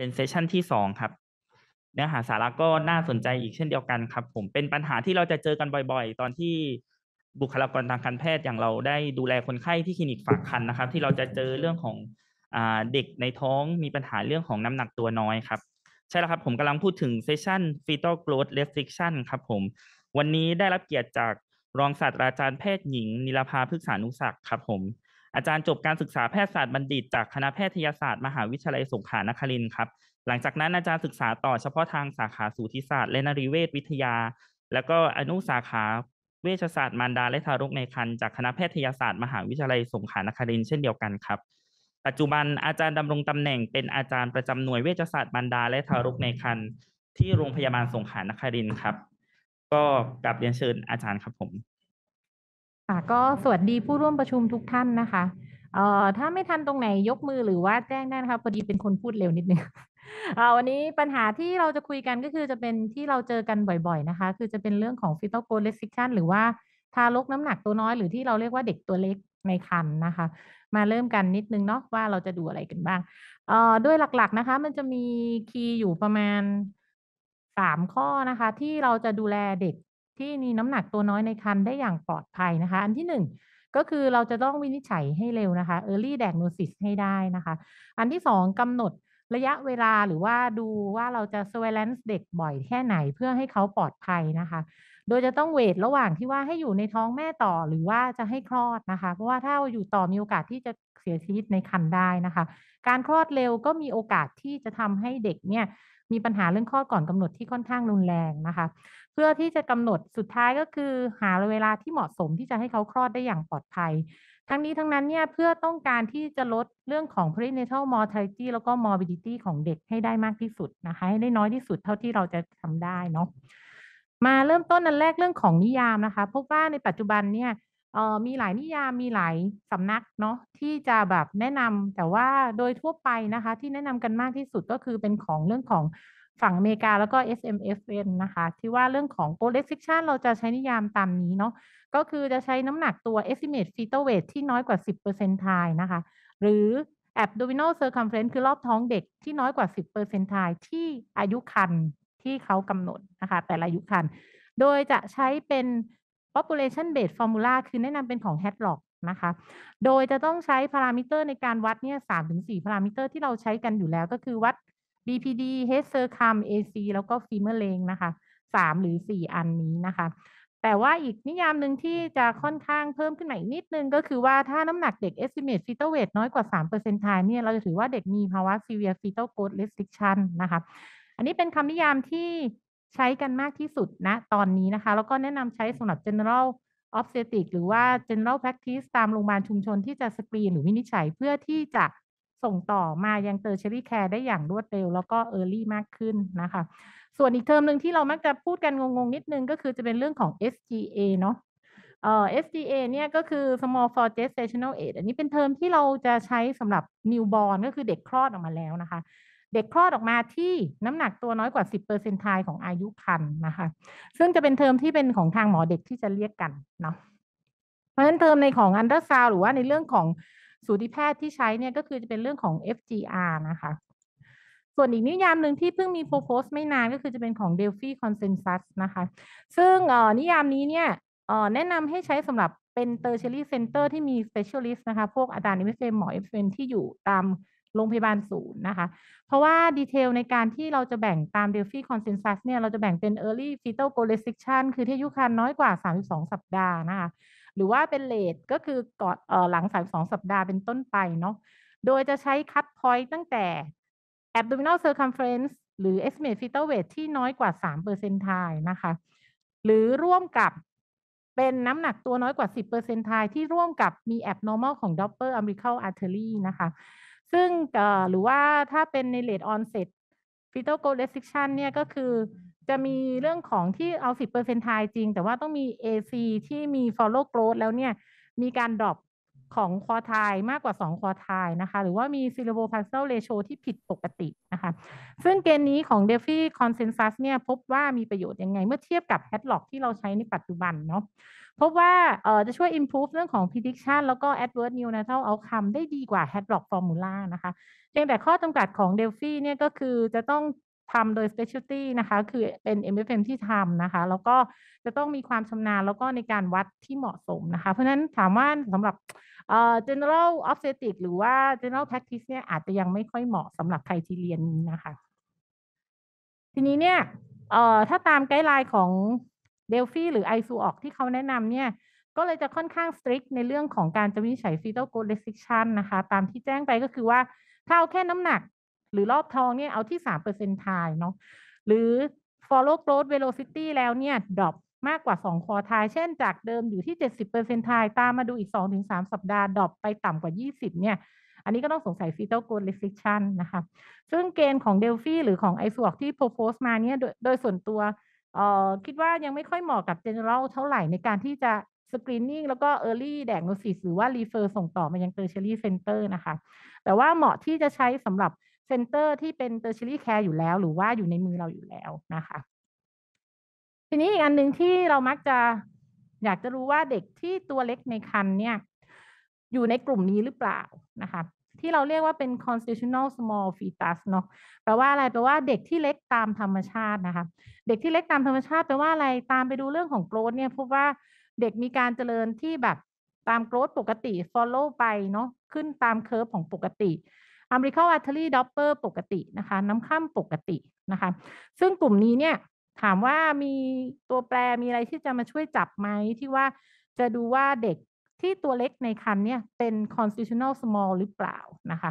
เป็นเซสชันที่สองครับเนื้อหาสาระก็น่าสนใจอีกเช่นเดียวกันครับ ผมเป็นปัญหาที่เราจะเจอกันบ่อย ๆ ตอนที่บุคลากรทางการแพทย์อย่างเราได้ดูแลคนไข้ที่คลินิกฝากคันนะครับ ที่เราจะเจอเรื่องของเด็กในท้องมีปัญหาเรื่องของน้ำหนักตัวน้อยครับ ใช่แล้วครับผมกำลังพูดถึงเซสชัน fetal growth restriction ครับผมวันนี้ได้รับเกียรติจากรองศาสตราจารย์แพทย์หญิง นิลภาพฤกษานุศักดิ์ครับผมอาจารย์จบการศึกษาแพทยศาสตร์บัณฑิตจากคณะแพทยศาสตร์ มหาวิทยาลัยสงขลานครินทร์ครับ หลังจากนั้นอาจารย์ศึกษาต่อเฉพาะทางสาขาสูติศาสตร์และนรีเวชวิทยา แล้วก็อนุสาขา เวชศาสตร์มารดาและทารกในครรภ์จากคณะแพทยศาสตร์ มหาวิทยาลัยสงขลานครินทร์เช่นเดียวกันครับ ปัจจุบันอาจารย์ดำรงตำแหน่งเป็นอาจารย์ประจำหน่วยเวชศาสตร์มารดาและทารกในครรภ์ที่โรงพยาบาลสงขลานครินทร์ครับ ก็กลับเรียนเชิญอาจารย์ครับผมค่ะก็สวัสดีผู้ร่วมประชุมทุกท่านนะคะเอ่อถ้าไม่ทันตรงไหนยกมือหรือว่าแจ้งได้นะคะพอดีเป็นคนพูดเร็วนิดนึงเอ่อวันนี้ปัญหาที่เราจะคุยกันก็คือจะเป็นที่เราเจอกันบ่อยๆนะคะคือจะเป็นเรื่องของ fetal growth restriction หรือว่าทารกน้ำหนักตัวน้อยหรือที่เราเรียกว่าเด็กตัวเล็กในครรภ์นะคะ มาเริ่มกันนิดนึงเนาะว่าเราจะดูอะไรกันบ้างเอ่อ้วยหลักๆนะคะ มันจะมีคีย์อยู่ประมาณสามข้อนะคะ ที่เราจะดูแลเด็กที่มีน้ำหนักตัวน้อยในครรภ์ได้อย่างปลอดภัยนะคะ อันที่ 1 ก็คือเราจะต้องวินิจฉัยให้เร็วนะคะ early diagnosis ให้ได้นะคะ อันที่ 2 กำหนดระยะเวลาหรือว่าดูว่าเราจะ surveillance เด็กบ่อยแค่ไหนเพื่อให้เขาปลอดภัยนะคะ โดยจะต้องเวทระหว่างที่ว่าให้อยู่ในท้องแม่ต่อหรือว่าจะให้คลอดนะคะเพราะว่าถ้าอยู่ต่อมีโอกาสที่จะเสียชีวิตในครรภ์ได้นะคะ การคลอดเร็วก็มีโอกาสที่จะทำให้เด็กเนี่ยมีปัญหาเรื่องคลอดก่อนกำหนดที่ค่อนข้างรุนแรงนะคะเพื่อที่จะกำหนดสุดท้ายก็คือ หาเวลาที่เหมาะสมที่จะให้เขาคลอดได้อย่างปลอดภัย ทั้งนี้ทั้งนั้นเนี่ย เพื่อต้องการที่จะลดเรื่องของ prenatal mortality แล้วก็ morbidity ของเด็กให้ได้มากที่สุดนะคะ ให้ได้น้อยที่สุดเท่าที่เราจะทำได้เนาะมาเริ่มต้นอันแรกเรื่องของนิยามนะคะ พบว่าในปัจจุบันเนี่ยมีหลายนิยามมีหลายสำนักเนาะที่จะแบบแนะนำแต่ว่าโดยทั่วไปนะคะ ที่แนะนำกันมากที่สุดก็คือเป็นของเรื่องของฝั่งอเมริกาแล้วก็ SMFN นะคะ ที่ว่าเรื่องของ goal restriction เราจะใช้นิยามตามนี้เนาะก็คือจะใช้น้ำหนักตัว estimate fetal weight ที่น้อยกว่า 10%เอร์เซนทายนะคะ หรือ abdominal circumference คือรอบท้องเด็กที่น้อยกว่า 10%เอร์เซนทายที่อายุคันที่เขากำหนดนะคะ แต่ละอายุคันโดยจะใช้เป็น population based formula คือแนะนำเป็นของ Hadlock นะคะ โดยจะต้องใช้พารามิเตอร์ในการวัดเนี่ยสามถึงสี่พารามิเตอร์ที่เราใช้กันอยู่แล้วก็คือวัด BPD head circum AC แล้วก็ femur length นะคะสามหรือสี่อันนี้นะคะ แต่ว่าอีกนิยามหนึ่งที่จะค่อนข้างเพิ่มขึ้นมาอีกนิดนึงก็คือว่าถ้าน้ำหนักเด็ก estimate fetal weight น้อยกว่า3 p e r c เนี่ยเราจะถือว่าเด็กมีภาวะ severe fetal growth restriction นะคะ อันนี้เป็นคำนิยามที่ใช้กันมากที่สุดนะตอนนี้นะคะ แล้วก็แนะนำใช้สำหรับ general obstetric หรือว่า general practice ตามโรงพยาบาลชุมชนที่จะสกรีนหรือวินิจฉัยเพื่อที่จะส่งต่อมายังเตอร์เชอรี่แคร์ได้อย่างรวดเร็วแล้วก็เออร์ลี่มากขึ้นนะคะ ส่วนอีกเทอมหนึ่งที่เรามักจะพูดกันงงๆนิดนึงก็คือจะเป็นเรื่องของ SGA เนาะเอ่อ SGA เนี่ยก็คือ small for gestational age อันนี้เป็นเทอมที่เราจะใช้สำหรับ newborn ก็คือเด็กคลอดออกมาแล้วนะคะ เด็กคลอดออกมาที่น้ำหนักตัวน้อยกว่า 10 เปอร์เซนทายของอายุครรภ์นะคะ ซึ่งจะเป็นเทอมที่เป็นของทางหมอเด็กที่จะเรียกกันเนาะเพราะฉะนั้นเทอมในของอันเดอร์ซาวหรือว่าในเรื่องของสูติแพทย์ที่ใช้เนี่ยก็คือจะเป็นเรื่องของ FGR นะคะ ส่วนอีกนิยามหนึ่งที่เพิ่งมีโพสต์ไม่นานก็คือจะเป็นของ Delphi Consensus นะคะ ซึ่งนิยามนี้เนี่ยแนะนำให้ใช้สำหรับเป็น tertiary center ที่มี specialist นะคะ พวกอาจารย์ MFM หมอ f m ที่อยู่ตามโรงพยาบาลศูนย์นะคะ เพราะว่าดีเทลในการที่เราจะแบ่งตาม Delphi Consensus เนี่ย เราจะแบ่งเป็น Early Fetal g o l e s t i c t i o n คือที่อายุครรภ์น้อยกว่า 32 สัปดาห์นะคะหรือว่าเป็นเลทก็คือก่อนเอ่อหลัง32สัปดาห์เป็นต้นไปเนาะโดยจะใช้คัดพอยต์ตั้งแต่ abdominal circumference หรือ estimate fetal weight ที่น้อยกว่า3เปอร์เซนทายนะคะ หรือร่วมกับเป็นน้ำหนักตัวน้อยกว่า 10เปอร์เซนทายที่ร่วมกับมี abnormal ของ Doppler umbilical artery นะคะ ซึ่งหรือว่าถ้าเป็นในเลดออนเซตฟิ t a l โกเลสิ s ชันเนี่ยก็คือจะมีเรื่องของที่เอา 10%ทายจริง แต่ว่าต้องมี AC ที่มี follow growth แล้วเนี่ย มีการดรอปของคอทาย มากกว่า 2 คอทายนะคะ หรือว่ามี syllable p a r c e a l ratio ที่ผิดปกตินะคะ ซึ่งเกณฑ์นี้ของ d e f i consensus เนี่ยพบว่ามีประโยชน์ยังไงเมื่อเทียบกับ Hadlock ที่เราใช้ในปัจจุบันเนาะ พบว่าเออ่จะช่วย improve เรื่องของ prediction แล้วก็ adverse neonatal outcome ได้ดีกว่า Hadlock formula นะคะเพียงแต่ข้อจำกัดของ d e l p h i เนี่ยก็คือจะต้องทำโดย specialty นะคะ คือเป็น MFM ที่ทำนะคะ แล้วก็จะต้องมีความชำนาญแล้วก็ในการวัดที่เหมาะสมนะคะ เพราะนั้นถามว่าสำหรับ general obstetric หรือว่า general practice เนี่ย อาจจะยังไม่ค่อยเหมาะสำหรับใครที่เรียนนี้นะคะ ทีนี้เนี่ยถ้าตามไกด์ไลน์ของเดลฟี i หรือไอซูออกที่เขาแนะนำเนี่ย ก็เลยจะค่อนข้าง strict ในเรื่องของการจะวินิจฉัย f e t a l growth restriction นะคะตามที่แจ้งไปก็คือว่าถ้าเอาแค่น้ำหนักหรือรอบทองเนี่ยเอาที่ 3 เปอร์เซ็นต์ทายเนาะหรือ follow growth velocity แล้วเนี่ยดรอปมากกว่า 2 คอทาย เช่นจากเดิมอยู่ที่ 70 เปอร์เซ็นต์ทายตามมาดูอีก 2-3 สัปดาห์ดรอปไปต่ำกว่า 20 เนี่ย อันนี้ก็ต้องสงสัย fetal growth restriction นะคะซึ่งเกณฑ์ของเดลฟี่หรือของไอสวกที่ propose มาเนี่ยโดยส่วนตัว คิดว่ายังไม่ค่อยเหมาะกับ general เท่าไหร่ในการที่จะสกรีนนิ่งแล้วก็ Early Diagnosis หรือว่า Refer ส่งต่อมายัง Tertiary Center นะคะแต่ว่าเหมาะที่จะใช้สำหรับเซ็นเตอร์ที่เป็นเตอร์ชิลี่แคร์อยู่แล้วหรือว่าอยู่ในมือเราอยู่แล้วนะคะทีนี้อีกอันหนึ่งที่เรามักจะอยากจะรู้ว่าเด็กที่ตัวเล็กในคันเนี่ยอยู่ในกลุ่มนี้หรือเปล่านะคะที่เราเรียกว่าเป็น constitutional small fetus เนาะแปลว่าอะไรแปลว่าเด็กที่เล็กตามธรรมชาตินะคะเด็กที่เล็กตามธรรมชาติแปลว่าอะไรตามไปดูเรื่องของโกรดเนี่ยพบว่าเด็กมีการเจริญที่แบบตามโกรดปกติ follow ไปเนาะขึ้นตามเคอร์ฟของปกติ u m b i l i c เทอรี่ดอปเปอร์ปกตินะคะ น้ำข้ามปกตินะคะ ซึ่งกลุ่มนี้เนี่ยถามว่ามีตัวแปรมีอะไรที่จะมาช่วยจับไหมที่ว่าจะดูว่าเด็กที่ตัวเล็กในคันเนี่ยเป็น constitutional small หรือเปล่านะคะ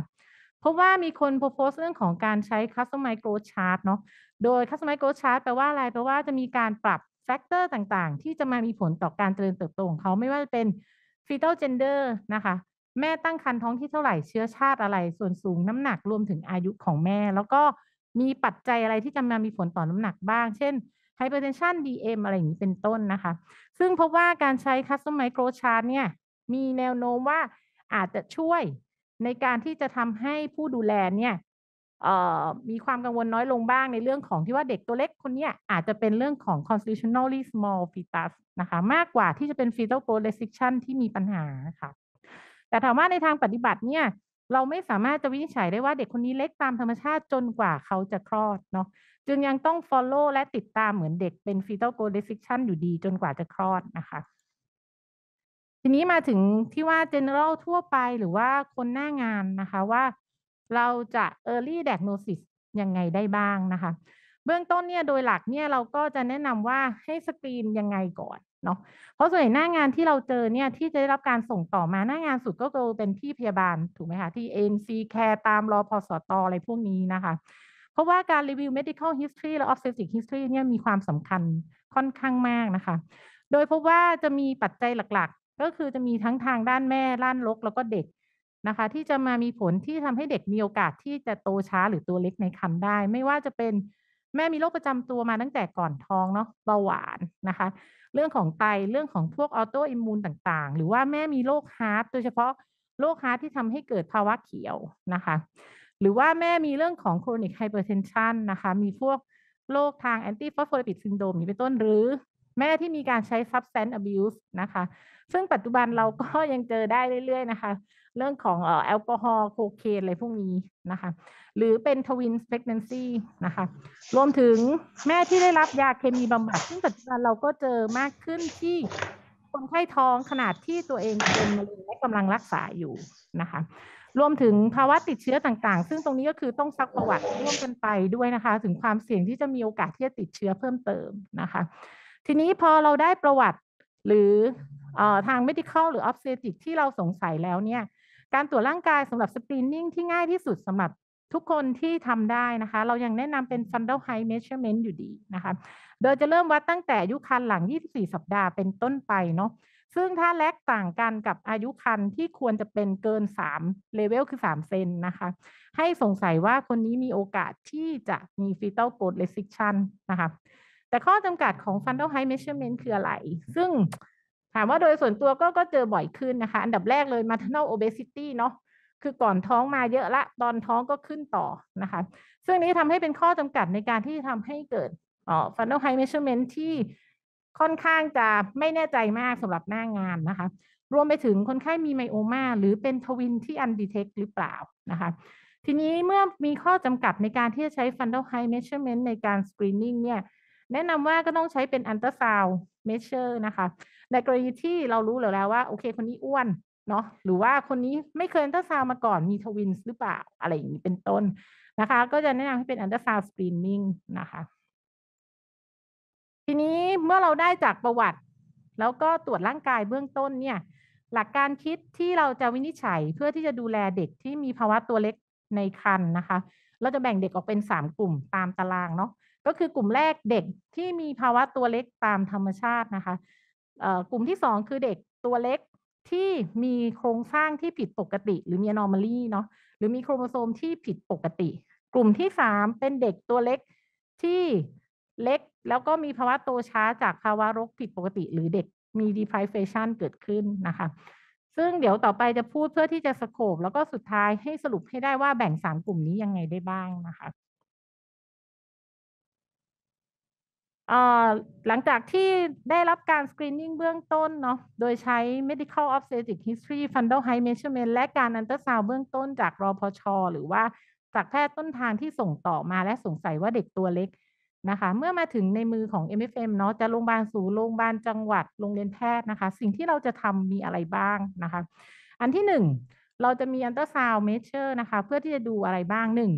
เพราะว่ามีคน propose เรื่องของการใช้ c u s t o m i c r o chart เนาะโดย c u s t o m i c r o chart แปลว่าอะไรแปลว่าจะมีการปรับแฟกเตอร์ต่างๆ ที่จะมามีผลต่อการเจริญเติบโตของเขาไม่ว่าจะเป็น fetal gender นะคะแม่ตั้งครรภ์ท้องที่เท่าไหร่เชื้อชาติอะไรส่วนสูงน้ำหนักรวมถึงอายุของแม่ แล้วก็มีปัจจัยอะไรที่จะมามีผลต่อน้ำหนักบ้าง เช่นไฮเปอร์เทนชันดีเอ็มอะไรอย่างนี้เป็นต้นนะคะ ซึ่งพบว่าการใช้คัสตอมไมโครชาร์ดเนี่ยมีแนวโน้มว่าอาจจะช่วยในการที่จะทำให้ผู้ดูแลเนี่ยมีความกังวลน้อยลงบ้างในเรื่องของที่ว่าเด็กตัวเล็กคนนี้อาจจะเป็นเรื่องของ constitutionally small fetus นะคะ มากกว่าที่จะเป็น fetal growth restriction ที่มีปัญหาค่ะแต่ถามว่าในทางปฏิบัติเนี่ยเราไม่สามารถจะวินิจฉัยได้ว่าเด็กคนนี้เล็กตามธรรมชาติจนกว่าเขาจะคลอดเนาะจึงยังต้อง follow และติดตามเหมือนเด็กเป็น fetal growth restriction อยู่ดีจนกว่าจะคลอดนะคะ ทีนี้มาถึงที่ว่า general ทั่วไปหรือว่าคนหน้างานนะคะว่าเราจะ early diagnosis ยังไงได้บ้างนะคะ เบื้องต้นเนี่ยโดยหลักเนี่ยเราก็จะแนะนำว่าให้สกรีนยังไงก่อนเนาะเพราะส่วนใหญ่หน้างานที่เราเจอเนี่ยที่จะได้รับการส่งต่อมาหน้างานสุดก็คือเป็นที่พยาบาล ถูกไหมคะ ที่น n c Care ตามรอพอสตออะไรพวกนี้นะคะ เพราะว่าการรีวิว medical history และ obstetric history เนี่ยมีความสำคัญค่อนข้างมากนะคะ โดยพบว่าจะมีปัจจัยหลักๆ ก็คือจะมีทั้งทางด้านแม่ด้านลกแล้วก็เด็กนะคะ ที่จะมามีผลที่ทำให้เด็กมีโอกาสที่จะโตช้า หรือตัวเล็กในครรภ์ได้ ไม่ว่าจะเป็นแม่มีโรคประจำตัวมาตั้งแต่ก่อนท้องเนาะเบาหวานนะคะเรื่องของไต เรื่องของพวกออโตอิมูนต่าง ๆ หรือว่าแม่มีโรคฮาร์ท โดยเฉพาะโรคฮาร์ทที่ทำให้เกิดภาวะเขียวนะคะ หรือว่าแม่มีเรื่องของโครนิกไฮเปอร์เทนชันนะคะ มีพวกโรคทางแอนตี้ฟอสโฟลิปิดซินโดมนี้เป็นต้น หรือแม่ที่มีการใช้ซับแซน n c e บิวส์นะคะ ซึ่งปัจจุบันเราก็ยังเจอได้เรื่อยๆ นะคะเรื่องของแอลกอฮอล์โคเคนอะไรพวกนี้นะคะหรือเป็นทวินเพกเนนซีนะคะรวมถึงแม่ที่ได้รับยาเคมีบำบัด ซึ่งปัจจุบันเราก็เจอมากขึ้นที่คนไข้ท้องขนาดที่ตัวเองเป็นมะเร็งและกำลังรักษาอยู่นะคะรวมถึงภาวะติดเชื้อต่างๆ ซึ่งตรงนี้ก็คือต้องซักประวัติร่วมกันไปด้วยนะคะถึงความเสี่ยงที่จะมีโอกาสที่จะติดเชื้อเพิ่มเติมนะคะ ทีนี้พอเราได้ประวัติหรือทาง medical หรือ obstetric ที่เราสงสัยแล้วเนี่ยการตรวจร่างกายสำหรับสกรีนนิ่งที่ง่ายที่สุดสำหรับทุกคนที่ทำได้นะคะ เรายังแนะนำเป็น fundal height measurement อยู่ดีนะคะโดยจะเริ่มวัดตั้งแต่อายุครรภ์หลัง 24 สัปดาห์เป็นต้นไปเนาะซึ่งถ้าแลกต่างกันกับอายุครรภ์ที่ควรจะเป็นเกิน 3 เลเวลคือ 3 เซนนะคะ ให้สงสัยว่าคนนี้มีโอกาสที่จะมี fetal growth restriction นะคะแต่ข้อจำกัดของ fundal height measurement คืออะไรซึ่งถามว่าโดยส่วนตัวก็ก็เจอบ่อยขึ้นนะคะ อันดับแรกเลย maternal obesity เนาะคือก่อนท้องมาเยอะละ ตอนท้องก็ขึ้นต่อนะคะ ซึ่งนี้ทำให้เป็นข้อจำกัดในการที่ทำให้เกิดออ funnel h i g h measurement ที่ค่อนข้างจะไม่แน่ใจมากสำหรับหน้างานนะคะ รวมไปถึงคนไข้มีไมโอมาหรือเป็นทวินที่ undetect หรือเปล่านะคะ ทีนี้เมื่อมีข้อจำกัดในการที่จะใช้ funnel height measurement ในการ screening เนี่ยแนะนำว่าก็ต้องใช้เป็นอันตร์ซาวเมเชอร์นะคะ ในกรณีที่เรารู้แล้วว่า โอเคคนนี้อ้วนเนาะหรือว่าคนนี้ไม่เคยอันตร์ซาวมาก่อน มีทวินส์หรือเปล่าอะไรอย่างนี้เป็นต้นนะคะ ก็จะแนะนำให้เป็นอันตร์ซาวสกรีนนิ่งนะคะ ทีนี้เมื่อเราได้จากประวัติ แล้วก็ตรวจร่างกายเบื้องต้นเนี่ย หลักการคิดที่เราจะวินิจฉัยเพื่อที่จะดูแลเด็กที่มีภาวะตัวเล็กในครรภ์นนะคะ เราจะแบ่งเด็กออกเป็น3กลุ่มตามตารางเนาะก็คือกลุ่มแรกเด็กที่มีภาวะตัวเล็กตามธรรมชาตินะคะกลุ่มที่ 2 คือเด็กตัวเล็กที่มีโครงสร้างที่ผิดปกติ หรือมี anomaly เนาะหรือมีโครโมโซมที่ผิดปกติ กลุ่มที่ 3 เป็นเด็กตัวเล็กที่เล็กแล้วก็มีภาวะโตช้า จากภาวะรกผิดปกติ หรือเด็กมี deprivation เกิดขึ้นนะคะ ซึ่งเดี๋ยวต่อไปจะพูดเพื่อที่จะสโคบแล้วก็สุดท้ายให้สรุปให้ได้ว่าแบ่ง3กลุ่มนี้ยังไงได้บ้างนะคะหลังจากที่ได้รับการสกรีนนิ่งเบื้องต้นเนาะ โดยใช้ medical obstetric history fundal height measurement และการอันเตอร์ซาวเบื้องต้นจากรอพช หรือว่าจากแพทย์ต้นทางที่ส่งต่อมาและสงสัยว่าเด็กตัวเล็กนะคะ เมื่อมาถึงในมือของ MFM เนาะ จะโรงพยาบาลศูนย์โรงพยาบาลจังหวัด โรงเรียนแพทย์นะคะ สิ่งที่เราจะทำมีอะไรบ้างนะคะ อันที่หนึ่งเราจะมีอันเตอร์ซาวเมเชอร์นะคะ เพื่อที่จะดูอะไรบ้างหนึ่ง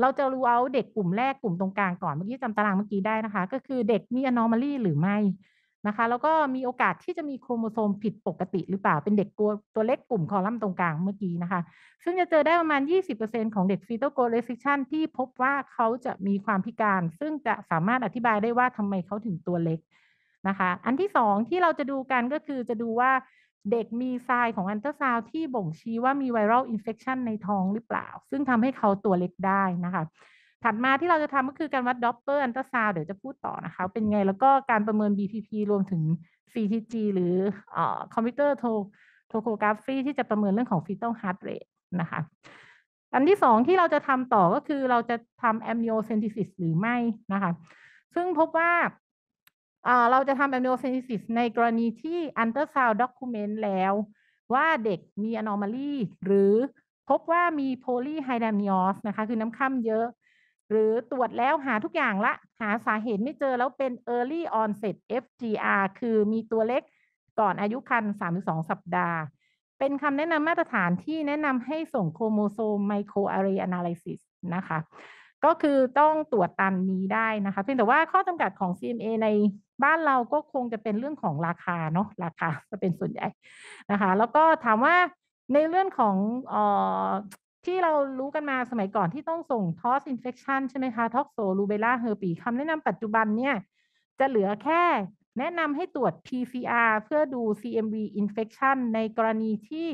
เราจะรู้เอาเด็กกลุ่มแรกกลุ่มตรงกลางก่อนเมื่อกี้จำตารางเมื่อกี้ได้นะคะ ก็คือเด็กมีอนอมาลีหรือไม่นะคะ แล้วก็มีโอกาสที่จะมีโครโมโซมผิดปกติหรือเปล่าเป็นเด็กตัวตัวเล็กกลุ่มคอลัมน์ตรงกลางเมื่อกี้นะคะ ซึ่งจะเจอได้ประมาณ 20%ของเด็กฟีโตโกเลซิชันที่พบว่าเขาจะมีความพิการ ซึ่งจะสามารถอธิบายได้ว่าทำไมเขาถึงตัวเล็กนะคะ อันที่สองที่เราจะดูกันก็คือจะดูว่าเด็กมีทรายของอันเตอร์ซาวที่บ่งชี้ว่ามีไวรัลอินเฟคชันในท้องหรือเปล่า ซึ่งทำให้เขาตัวเล็กได้นะคะ ถัดมาที่เราจะทำก็คือการวัดด็อปเปอร์อันเตอร์ซาวเดี๋ยวจะพูดต่อนะคะ เป็นไงแล้วก็การประเมิน BPP รวมถึง CTG หรือคอมพิวเตอร์โทโคกราฟีที่จะประเมินเรื่องของฟีตอลฮาร์ดเรทนะคะ อันที่สองที่เราจะทำต่อก็คือเราจะทำแอมนิโอเซนติซิสหรือไม่นะคะซึ่งพบว่าเราจะทำแอมน e โอเซนซิสในกรณีที่อั ultrasound d o ูเมนต์แล้ว ว่าเด็กมีอะนอมาลีหรือพบว่ามีโพลีไฮ d ดมิ n อสนะคะ คือน้ำค่ำเยอะ หรือตรวจแล้วหาทุกอย่างละหาสาเหตุไม่เจอแล้วเป็น early onset FGR คือมีตัวเล็กก่อนอายุครรภ์32 สัปดาห์ เป็นคำแนะนำมาตรฐานที่แนะนำให้ส่งโครโมโซมไมโครอารีอนาลิซิสนะคะ ก็คือต้องตรวจตามนี้ได้นะคะ เพียงแต่ว่าข้อจำกัดของ CMA ในบ้านเราก็คงจะเป็นเรื่องของราคาเนาะราคาจะเป็นส่วนใหญ่นะคะ แล้วก็ถามว่าในเรื่องของออที่เรารู้กันมาสมัยก่อนที่ต้องส่งทอสอินเฟคชันใช่ไหมคะท็อกโซลูเบล่าเฮอร์ปีคำแนะนำปัจจุบันเนี่ย จะเหลือแค่แนะนำให้ตรวจ PCR เพื่อดู CMV infection ในกรณีที่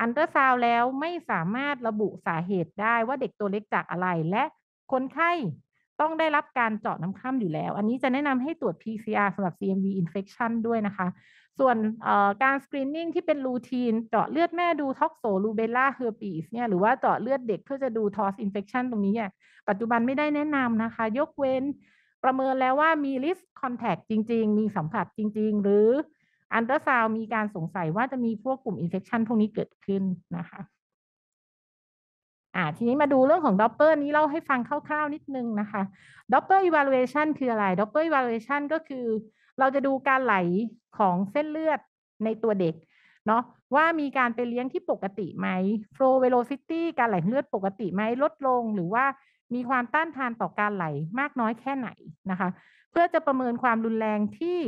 อันเตร์ซาวแล้วไม่สามารถระบุสาเหตุได้ว่าเด็กตัวเล็กจากอะไรและคนไข้ต้องได้รับการเจาะน้ำค่ำอยู่แล้ว อันนี้จะแนะนำให้ตรวจ PCR สำหรับ CMV infection ด้วยนะคะ ส่วนการ screening ที่เป็นรูทีน เจาะเลือดแม่ดูท็อกโซลูเบล่าเฮอร์ปีสเนี่ย หรือว่าเจาะเลือดเด็กเพื่อจะดูทอสอินเฟคชันตรงนี้เนี่ยปัจจุบันไม่ได้แนะนำนะคะ ยกเว้น ประเมินแล้วว่ามี list contact จริงๆ มีสัมผัสจริงๆ หรืออันเตอร์ซาวมีการสงสัยว่าจะมีพวกกลุ่มอินเฟคชันพวกนี้เกิดขึ้นนะคะ่าทีนี้มาดูเรื่องของ Doppler นี้เล่าให้ฟังคร่าวๆนิดนึงนะคะ Doppler evaluation คืออะไร Doppler evaluation ก็คือ เราจะดูการไหลของเส้นเลือดในตัวเด็กเนาะว่ามีการไปเลี้ยงที่ปกติไหม flow velocity การไหลเลือดปกติไหมลดลงหรือว่ามีความต้านทานต่อการไหลมากน้อยแค่ไหนนะคะ เพื่อจะประเมินความรุนแรงที่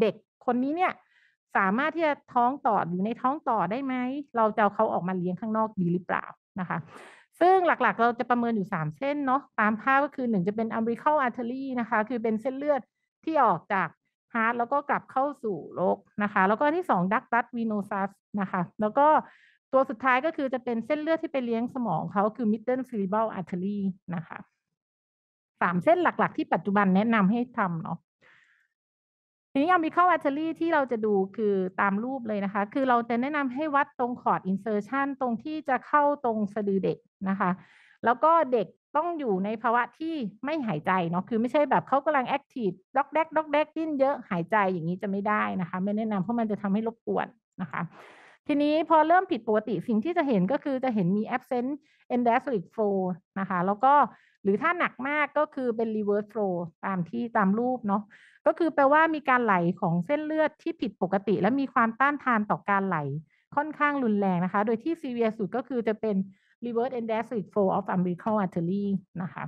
เด็กคนนี้เนี่ยสามารถที่จะท้องต่ออยู่ในท้องต่อได้ไหมเราจะเอาเขาออกมาเลี้ยงข้างนอกดีหรือเปล่านะคะซึ่งหลักๆเราจะประเมินอยู่ 3 เส้น เนาะตามภาพก็คือหนึ่งจะเป็น umbilical artery นะคะคือเป็นเส้นเลือดที่ออกจากฮาร์ดแล้วก็กลับเข้าสู่โลกนะคะ แล้วก็ที่2 ductus venosus นะคะ แล้วก็ตัวสุดท้ายก็คือจะเป็นเส้นเลือดที่ไปเลี้ยงสมองเขาคือ middle cerebral artery นะคะสามเส้นหลักๆ ที่ปัจจุบันแนะนำให้ทำเนาะทีนี้ย m b i ีเ c a l artery ที่เราจะดูคือตามรูปเลยนะคะ คือเราจะแนะนำให้วัดตรงขอด insertion ตรงที่จะเข้าตรงสะดือเด็กนะคะ แล้วก็เด็กต้องอยู่ในภาวะที่ไม่หายใจเนาะคือไม่ใช่แบบเขากำลัง active ด็อกแดกด็อกแดกดิ้นเยอะหายใจอย่างนี้จะไม่ได้นะคะ ไม่แนะนำเพราะมันจะทำให้รบกวนนะคะ ทีนี้พอเริ่มผิดปกติ สิ่งที่จะเห็นก็คือจะเห็นมี absent endothelic flow นะคะ แล้วก็หรือถ้าหนักมากก็คือเป็น reverse flow ตามที่ตามรูปเนาะก็คือแปลว่ามีการไหลของเส้นเลือดที่ผิดปกติ และมีความต้านทานต่อการไหลค่อนข้างรุนแรงนะคะ โดยที่ซีเวียสุดก็คือจะเป็น reverse endesic flow of umbilical artery นะคะ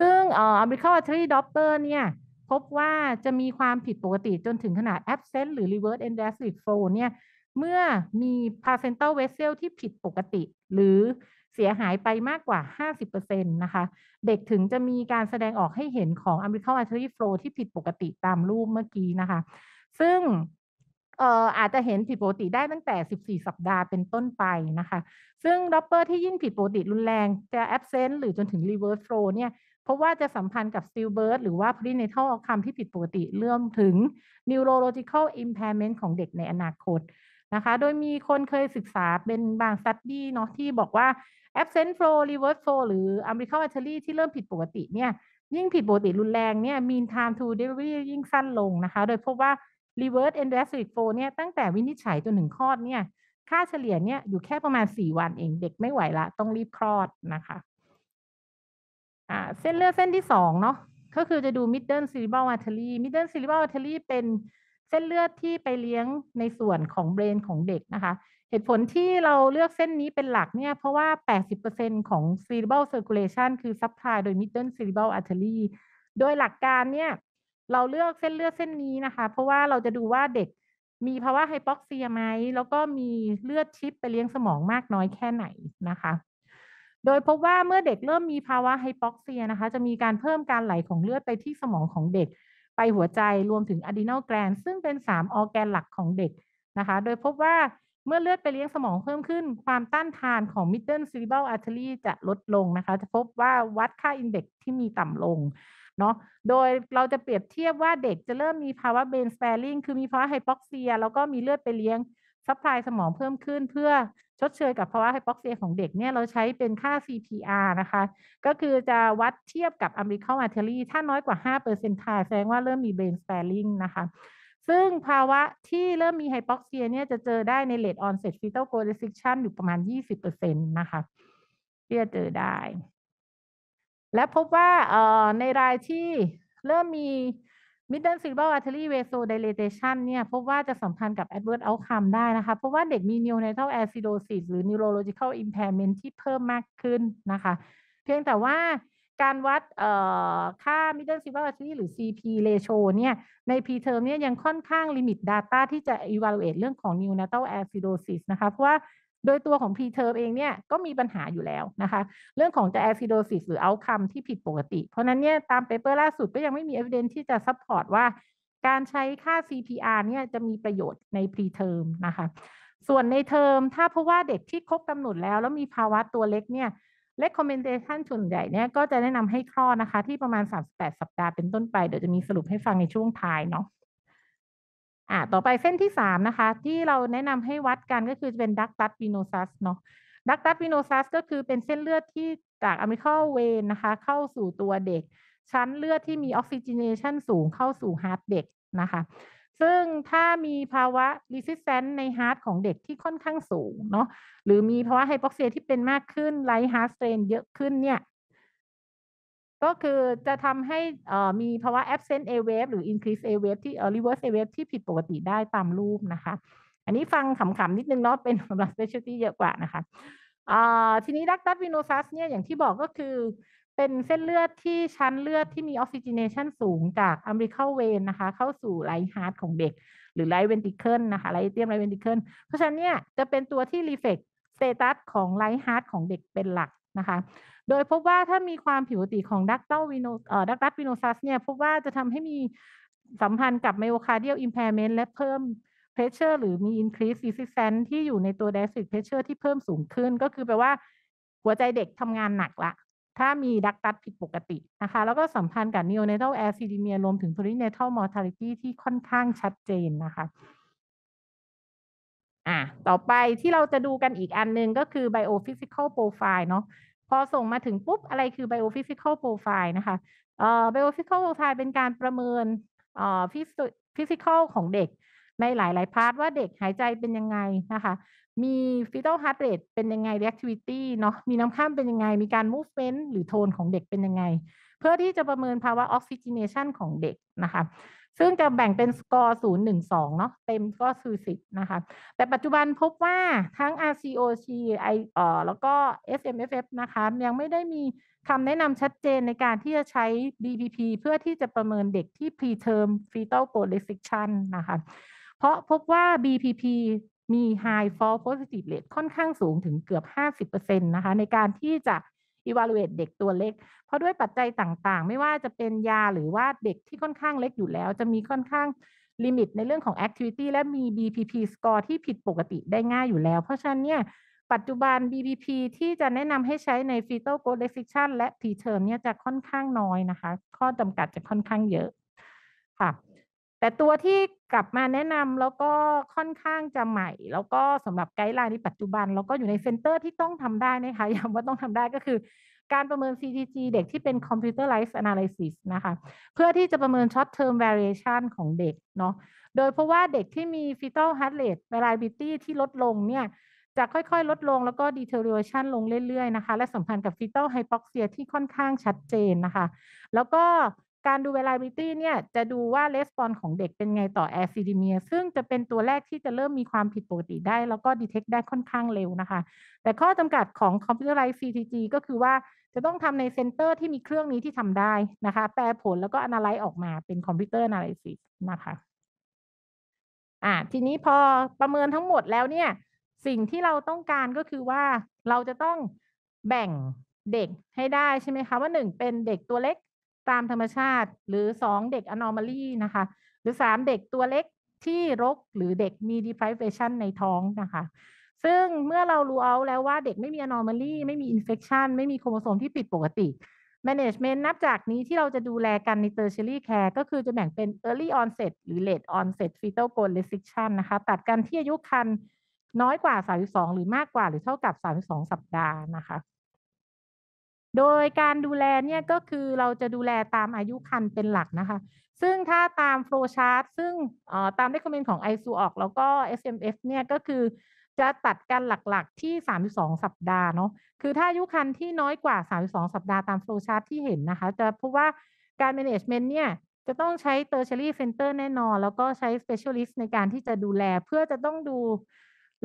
ซึ่ง umbilical artery Doppler เนี่ยพบว่าจะมีความผิดปกติจนถึงขนาด absent หรือ reverse endesic flow เนี่ยเมื่อมี placental vessel ที่ผิดปกติ หรือเสียหายไปมากกว่า 50%นะคะ เด็กถึงจะมีการแสดงออกให้เห็นของ umbilical artery flow ที่ผิดปกติตามรูปเมื่อกี้นะคะ ซึ่งอาจจะเห็นผิดปกติได้ตั้งแต่ 14 สัปดาห์เป็นต้นไปนะคะ ซึ่งดอปเปอร์ที่ยิ่งผิดปกติรุนแรงจะ absent หรือจนถึง reverse flow เนี่ยพราะว่าจะสัมพันธ์กับ stillbirth หรือว่า prenatal outcome ที่ผิดปกติเรื่องถึง neurological impairment ของเด็กในอนาคตนะคะ โดยมีคนเคยศึกษาเป็นบางสัตดี้เนาะที่บอกว่า absent flow reverse flow หรือ umbilical artery ที่เริ่มผิดปกติเนี่ยยิ่งผิดปกติรุนแรงเนี่ย mean time to delivery ยิ่งสั้นลงนะคะ โดยพบว่า reverse endoscopic flow เนี่ยตั้งแต่วินิจฉัยจนถึงคลอดเนี่ย ค่าเฉลี่ยเนี่ยอยู่แค่ประมาณ 4 วันเองเด็กไม่ไหวละต้องรีบคลอดนะคะอ่าเส้นเลือดเส้นที่ 2เนาะก็คือจะดู middle cerebral artery middle cerebral artery เป็นเส้นเลือดที่ไปเลี้ยงในส่วนของเบรนของเด็กนะคะ เหตุผลที่เราเลือกเส้นนี้เป็นหลักเนี่ย เพราะว่า 80%ของ cerebral circulation คือ supply โดย middle cerebral artery โดยหลักการเนี่ย เราเลือกเส้นเลือดเส้นนี้นะคะ เพราะว่าเราจะดูว่าเด็กมีภาวะไฮปอกเซียไหมแล้วก็มีเลือดชิปไปเลี้ยงสมองมากน้อยแค่ไหนนะคะ โดยพบว่าเมื่อเด็กเริ่มมีภาวะไฮปอกเซียนะคะ จะมีการเพิ่มการไหลของเลือดไปที่สมองของเด็กไปหัวใจรวมถึงอะดีนลแกลนซึ่งเป็น3ออแกนหลักของเด็กนะคะ โดยพบว่าเมื่อเลือดไปเลี้ยงสมองเพิ่มขึ้นความต้านทานของ middle cerebral artery จะลดลงนะคะ จะพบว่าวัดค่าอินเด็กที่มีต่ำลงเนาะโดยเราจะเปรียบเทียบว่าเด็กจะเริ่มมีภาวะเบนสเปริงคือมีภาวะไฮปอกเซียแล้วก็มีเลือดไปเลี้ยงซัพพลายสมองเพิ่มขึ้นเพื่อชดเชยกับภาวะไฮปอกเซียของเด็กเนี่ย เราใช้เป็นค่า CPR นะคะ ก็คือจะวัดเทียบกับ u m b i l i า a l a เทอรีถ้าน้อยกว่า5เปอร์เซนต์ายแสดงว่าเริ่มมีเบนสแ s p a ิงนะคะ ซึ่งภาวะที่เริ่มมีไฮปอกเซียเนี่ย จะเจอได้ในเลดออนเซตฟิโตโกล o ด t h r e s อยู่ประมาณ 20%นะคะที่จะเจอได้ และพบว่าในรายที่เริ่มมีมิดเดิลซิลเบอร์อัลเทอรี่เวสโซไดเลเตชันเนี่ยพบว่าจะสัมพันธ์กับแอดเวิร์สเอาคัมได้นะคะเพราะว่าเด็กมีนิวเนทัลแอซิโดซิสหรือนิวโรโลจิคอลอิมแพร์เมนที่เพิ่มมากขึ้นนะคะ เพียงแต่ว่าการวัดค่ามิดเดิลซิลเบอร์อัลเทอรี่หรือ CP เรโชเนี่ยในพีเทอร์เนี่ยยังค่อนข้างลิมิตดัต้าที่จะอิวัลเลตเรื่องของนิวเนทัลแอซิโดซิสนะคะเพราะว่าโดยตัวของ preterm เองเนี่ย ก็มีปัญหาอยู่แล้วนะคะ เรื่องของะแ a c i d o s i s หรือ outcome ที่ผิดปกติ เพราะนั้นเนี่ย ตามเปเปอร์ล่าสุดก็ยังไม่มี evidence ที่จะ support ว่า การใช้ค่า CPR เนี่ย จะมีประโยชน์ใน preterm นะคะ ส่วนในเทอมถ้าเพราะว่าเด็กที่ครบกำหนดแล้ว แล้วมีภาวะตัวเล็กเนี่ย recommendation ส่วนใหญ่เนี่ย ก็จะแนะนำให้คลอดนะคะ ที่ประมาณ 38 สัปดาห์เป็นต้นไปเดี๋ยวจะมีสรุปให้ฟังในช่วงท้ายเนาะอ่าต่อไปเส้นที่สามนะคะ ที่เราแนะนำให้วัดกันก็คือเป็นดักตัสวีโนซัสเนาะดักตัสวีโนซัสก็คือเป็นเส้นเลือดที่จากอะมิคอลเวนนะคะเข้าสู่ตัวเด็ก ชั้นเลือดที่มีออกซิเจเนชันสูงเข้าสู่ฮาร์ดเด็กนะคะ ซึ่งถ้ามีภาวะรีสิสแตนในฮาร์ดของเด็กที่ค่อนข้างสูงเนาะหรือมีภาวะไฮโปเซียที่เป็นมากขึ้นไลท์ฮาร์ดสเตรนเยอะขึ้นเนี่ยก็คือจะทำให้มีภาวะ absent A wave หรือ increase A wave ที่ reverse A wave ที่ผิดปกติได้ตามรูปนะคะ อันนี้ฟังขำๆ นิดนึงเนาะเป็นสำหรับ specialty เยอะกว่านะคะ ทีนี้ดักตัสวินโนซัสเนี่ยอย่างที่บอกก็คือเป็นเส้นเลือดที่ชั้นเลือดที่มีออกซิเจเนชันสูงจากอัมริคาเวนนะคะเข้าสู่ไรฮาร์ดของเด็ก หรือไรเวนติเคิลนะคะไรเตียมไรเวนติเคิลเพราะฉะนั้นเนี่ยจะเป็นตัวที่รีเฟกสเตตัสของไรฮาร์ดของเด็กเป็นหลักนะคะโดยพบว่าถ้ามีความผิวติของดักเตอรวิโนเอ่อดักตัสวิโนซัสเนี่ยพบว่าจะทำให้มีสัมพันธ์กับไมโอคาร์เดียลอิมเพรเมนต์และเพิ่มเพรสเชอร์หรือมีอินค e ีสซิส s ซน t ที่อยู่ในตัว d ด a s ิ o เพรสเชอร์ที่เพิ่มสูงขึ้น ก็คือแปลว่าหัวใจเด็กทำงานหนักละ ถ้ามีดักตัสผิดปกตินะคะแล้วก็สัมพันธ์กับนโอเนทัลแอซิดิเมียรวมถึง p e เนทัลมอร์ทาลิตี้ที่ค่อนข้างชัดเจนนะคะอ่ะต่อไปที่เราจะดูกันอีกอันนึงก็คือ biophysical profile เนาะพอส่งมาถึงปุ๊บ อะไรคือ biophysical profile นะคะเอ่อ biophysical profile เป็นการประเมินเอ่อ physical ของเด็ก ในหลายๆพาร์ทว่าเด็กหายใจเป็นยังไงนะคะ มี fetal heart rate เป็นยังไง reactivity เนาะมีน้ำข้ามเป็นยังไง มีการ movement หรือโทนของเด็กเป็นยังไง เพื่อที่จะประเมินภาวะ oxygenation ของเด็กนะคะซึ่งจะแบ่งเป็นสกอร์ศูนย์หนึ่งสองเนาะเต็มก็คือสิบนะคะ แต่ปัจจุบันพบว่าทั้ง RCOC ไอเอ่อแล้วก็ SMFF นะคะยังไม่ได้มีคำแนะนำชัดเจนในการที่จะใช้ b p p เพื่อที่จะประเมินเด็กที่ preterm fetal growth restriction นะคะ เพราะพบว่า BPP มี high f a l e positive rate ค่อนข้างสูงถึงเกือบ 50%นะคะ ในการที่จะ evaluate เด็กตัวเล็กเพราะด้วยปัจจัยต่างๆ ไม่ว่าจะเป็นยาหรือว่าเด็กที่ค่อนข้างเล็กอยู่แล้ว จะมีค่อนข้างลิมิตในเรื่องของ activity และมี BPP score ที่ผิดปกติได้ง่ายอยู่แล้ว เพราะฉะนั้นเนี่ยปัจจุบัน BPP ที่จะแนะนำให้ใช้ใน fetal growth restriction และ preterm เนี่ยจะค่อนข้างน้อยนะคะ ข้อจำกัดจะค่อนข้างเยอะค่ะแต่ตัวที่กลับมาแนะนำแล้วก็ค่อนข้างจะใหม่ แล้วก็สำหรับไกด์ไลน์ในปัจจุบันแล้วก็อยู่ในเซ็นเตอร์ที่ต้องทำได้นะคะย้ำว่าต้องทำได้ก็คือ การประเมิน CTG เด็กที่เป็น computerized analysis นะคะเพื่อที่จะประเมิน short term variation ของเด็กเนาะโดยเพราะว่าเด็กที่มี fetal heart rate variability ที่ลดลงเนี่ยจะค่อยๆลดลง แล้วก็ deterioration ลงเรื่อยๆนะคะและสัมพันธ์กับ fetal hypoxia ที่ค่อนข้างชัดเจนนะคะ แล้วก็การดู variability เนี่ยจะดูว่า response ของเด็กเป็นไงต่อ acidemia ซึ่งจะเป็นตัวแรกที่จะเริ่มมีความผิดปกติได้ แล้วก็ detect ได้ค่อนข้างเร็วนะคะ แต่ข้อจำกัดของ computerized CTG ก็คือว่าจะต้องทำในเซนเตอร์ที่มีเครื่องนี้ที่ทำได้นะคะ แปลผลแล้วก็ analyze ออกมาเป็นคอมพิวเตอร์ analysis นะคะอ่าทีนี้พอประเมินทั้งหมดแล้วเนี่ยสิ่งที่เราต้องการก็คือว่าเราจะต้องแบ่งเด็กให้ได้ใช่ไหมคะว่าหนึ่งเป็นเด็กตัวเล็กตามธรรมชาติหรือ 2 เด็ก anomaly นะคะ หรือ 3 เด็กตัวเล็กที่รกหรือเด็กมี deprivation ในท้องนะคะ ซึ่งเมื่อเรารู้เอาแล้วว่าเด็กไม่มี anomaly ไม่มี infection ไม่มีโครโมโซมที่ผิดปกติ management นับจากนี้ที่เราจะดูแลกันใน tertiary care ก็คือจะแบ่งเป็น early onset หรือ late onset fetal เซ o ฟ t h r e s t r i สิ i o n นะคะ ตัดกันที่อายุครรภ์น้อยกว่า32หรือมากกว่าหรือเท่ากับ 32 สัปดาห์นะคะโดยการดูแลเนี่ยก็คือเราจะดูแลตามอายุคันเป็นหลักนะคะ ซึ่งถ้าตามโฟล์ชาร์ตซึ่งตามได้คอมเมนต์ของ i ซูออก แล้วก็ SMF เนี่ยก็คือจะตัดกันหลัก ๆที่ 32 สัปดาห์เนาะคือถ้าอายุคันที่น้อยกว่า 32 สัปดาห์ตามโฟล์ชาร์ตที่เห็นนะคะจะพบว่าการ management เนี่ยจะต้องใช้ tertiary center แน่นอน แล้วก็ใช้ specialist ในการที่จะดูแลเพื่อจะต้องดู